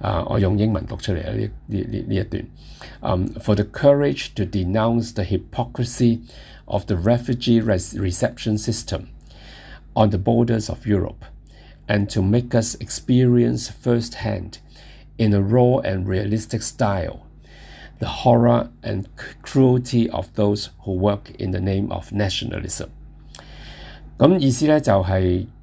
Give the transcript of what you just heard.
啊，我用英文讀出嚟呢呢呢呢一段。Um, for the courage to denounce the hypocrisy of the refugee reception system on the borders of Europe, and to make us experience firsthand, in a raw and realistic style, the horror and cruelty of those who work in the name of nationalism。咁意思咧就係、是。